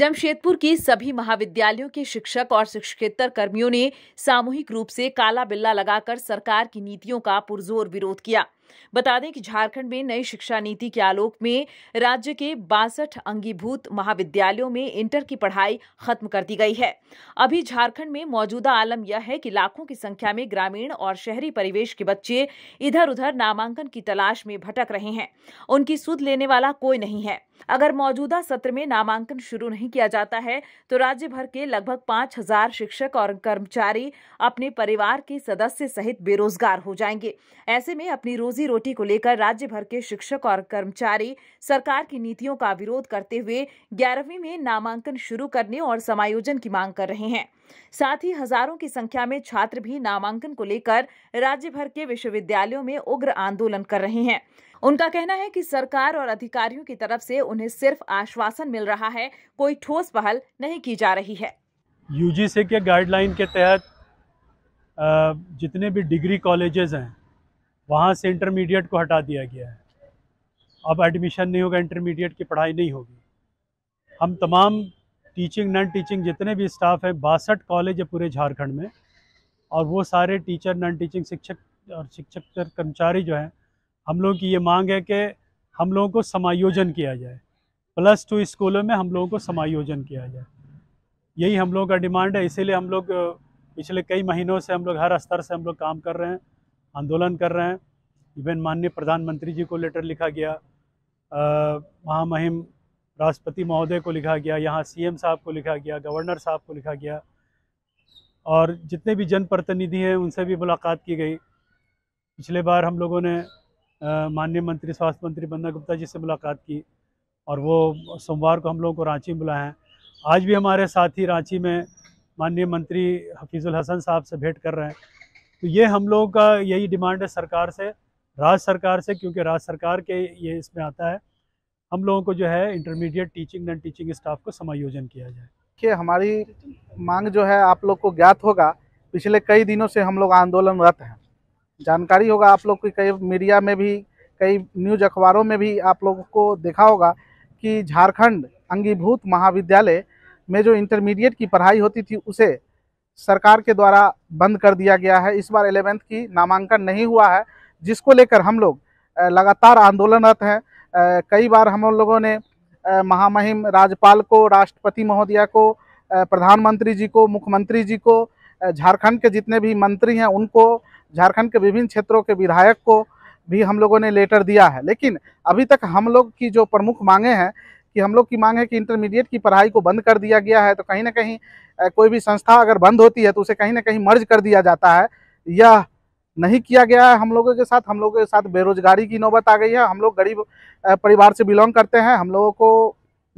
जमशेदपुर की सभी महाविद्यालयों के शिक्षक और शिक्षकेतर कर्मियों ने सामूहिक रूप से काला बिल्ला लगाकर सरकार की नीतियों का पुरजोर विरोध किया बता दें कि झारखंड में नई शिक्षा नीति के आलोक में राज्य के बासठ अंगीभूत महाविद्यालयों में इंटर की पढ़ाई खत्म कर दी गई है अभी झारखंड में मौजूदा आलम यह है कि लाखों की संख्या में ग्रामीण और शहरी परिवेश के बच्चे इधर उधर नामांकन की तलाश में भटक रहे हैं उनकी सुध लेने वाला कोई नहीं है अगर मौजूदा सत्र में नामांकन शुरू नहीं किया जाता है तो राज्य भर के लगभग पांच हजार शिक्षक और कर्मचारी अपने परिवार के सदस्य सहित बेरोजगार हो जाएंगे ऐसे में अपनी रोजी रोटी को लेकर राज्य भर के शिक्षक और कर्मचारी सरकार की नीतियों का विरोध करते हुए ग्यारहवीं में नामांकन शुरू करने और समायोजन की मांग कर रहे हैं साथ ही हजारों की संख्या में छात्र भी नामांकन को लेकर राज्य भर के विश्वविद्यालयों में उग्र आंदोलन कर रहे हैं उनका कहना है कि सरकार और अधिकारियों की तरफ से उन्हें सिर्फ आश्वासन मिल रहा है कोई ठोस पहल नहीं की जा रही है यूजीसी के गाइडलाइन के तहत जितने भी डिग्री कॉलेजेस हैं वहाँ से इंटरमीडिएट को हटा दिया गया है अब एडमिशन नहीं होगा इंटरमीडिएट की पढ़ाई नहीं होगी हम तमाम टीचिंग नॉन टीचिंग जितने भी स्टाफ हैं बासठ कॉलेज है पूरे झारखंड में और वो सारे टीचर नॉन टीचिंग शिक्षक और शिक्षक कर्मचारी जो हैं हम लोगों की ये मांग है कि हम लोगों को समायोजन किया जाए प्लस टू स्कूलों में हम लोगों को समायोजन किया जाए यही हम लोगों का डिमांड है इसीलिए हम लोग पिछले कई महीनों से हम लोग हर स्तर से हम लोग काम कर रहे हैं आंदोलन कर रहे हैं इवन माननीय प्रधानमंत्री जी को लेटर लिखा गया महामहिम राष्ट्रपति महोदय को लिखा गया यहाँ सीएम साहब को लिखा गया गवर्नर साहब को लिखा गया और जितने भी जनप्रतिनिधि हैं उनसे भी मुलाकात की गई पिछले बार हम लोगों ने माननीय मंत्री स्वास्थ्य मंत्री बंदा गुप्ता जी से मुलाकात की और वो सोमवार को हम लोगों को रांची में बुलाए हैं आज भी हमारे साथी रांची में माननीय मंत्री हफीज़ुल हसन साहब से भेंट कर रहे हैं तो ये हम लोगों का यही डिमांड है सरकार से राज्य सरकार से क्योंकि राज्य सरकार के ये इसमें आता है हम लोगों को जो है intermediate teaching and teaching staff को समायोजन किया जाए कि हमारी मांग जो है आप लोग को ज्ञात होगा पिछले कई दिनों से हम लोग आंदोलनरत हैं जानकारी होगा आप लोग की कई मीडिया में भी कई न्यूज अखबारों में भी आप लोगों को देखा होगा कि झारखंड अंगीभूत महाविद्यालय में जो इंटरमीडिएट की पढ़ाई होती थी उसे सरकार के द्वारा बंद कर दिया गया है इस बार एलेवेंथ की नामांकन नहीं हुआ है जिसको लेकर हम लोग लगातार आंदोलनरत हैं कई बार हम लोगों ने महामहिम राज्यपाल को राष्ट्रपति महोदया को प्रधानमंत्री जी को मुख्यमंत्री जी को झारखंड के जितने भी मंत्री हैं उनको झारखंड के विभिन्न क्षेत्रों के विधायक को भी हम लोगों ने लेटर दिया है लेकिन अभी तक हम लोग की जो प्रमुख मांगे हैं कि हम लोग की मांग है कि इंटरमीडिएट की पढ़ाई को बंद कर दिया गया है तो कहीं ना कहीं कोई भी संस्था अगर बंद होती है तो उसे कहीं ना कहीं मर्ज कर दिया जाता है यह नहीं किया गया है हम लोगों के साथ हम लोगों के साथ बेरोजगारी की नौबत आ गई है हम लोग गरीब परिवार से बिलोंग करते हैं हम लोगों को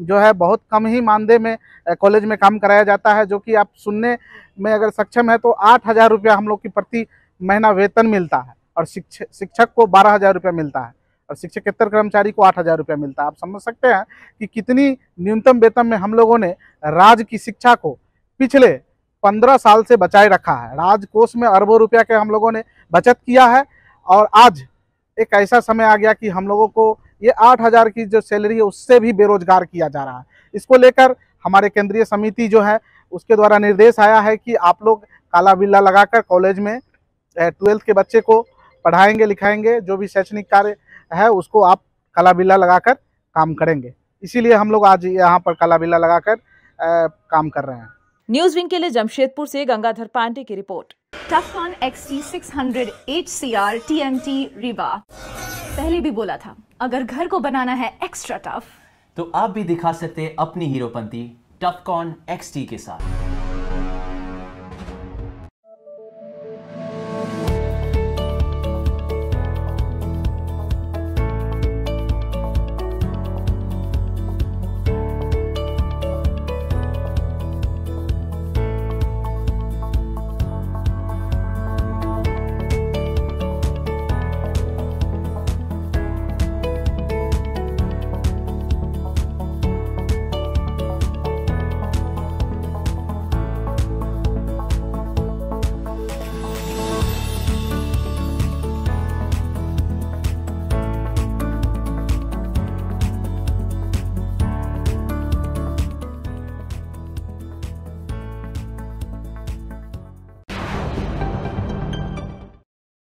जो है बहुत कम ही मानदेय में कॉलेज में काम कराया जाता है जो कि आप सुनने में अगर सक्षम है तो आठ हज़ार रुपया हम लोग की प्रति महीना वेतन मिलता है और शिक्षक शिक्षक को बारह हज़ार रुपया मिलता है और शिक्षकेतर कर्मचारी को आठ हज़ार रुपया मिलता है आप समझ सकते हैं कि कितनी न्यूनतम वेतन में हम लोगों ने राज्य की शिक्षा को पिछले पंद्रह साल से बचाए रखा है राजकोष में अरबों रुपया के हम लोगों ने बचत किया है और आज एक ऐसा समय आ गया कि हम लोगों को ये आठ हज़ार की जो सैलरी है उससे भी बेरोजगार किया जा रहा है इसको लेकर हमारे केंद्रीय समिति जो है उसके द्वारा निर्देश आया है कि आप लोग काला बिल्ला लगाकर कॉलेज में ट्वेल्थ के बच्चे को पढ़ाएंगे लिखाएंगे जो भी शैक्षणिक कार्य है उसको आप काला बिल्ला लगाकर काम करेंगे इसीलिए हम लोग आज यहाँ पर काला बिल्ला लगाकर काम कर रहे हैं न्यूज विंग के लिए जमशेदपुर से गंगाधर पांडे की report Tufcon X T six hundred H C R T M T रिवा पहले भी बोला था अगर घर को बनाना है एक्स्ट्रा टफ तो आप भी दिखा सकते हैं अपनी हीरोपंती टफकॉन एक्स टी के साथ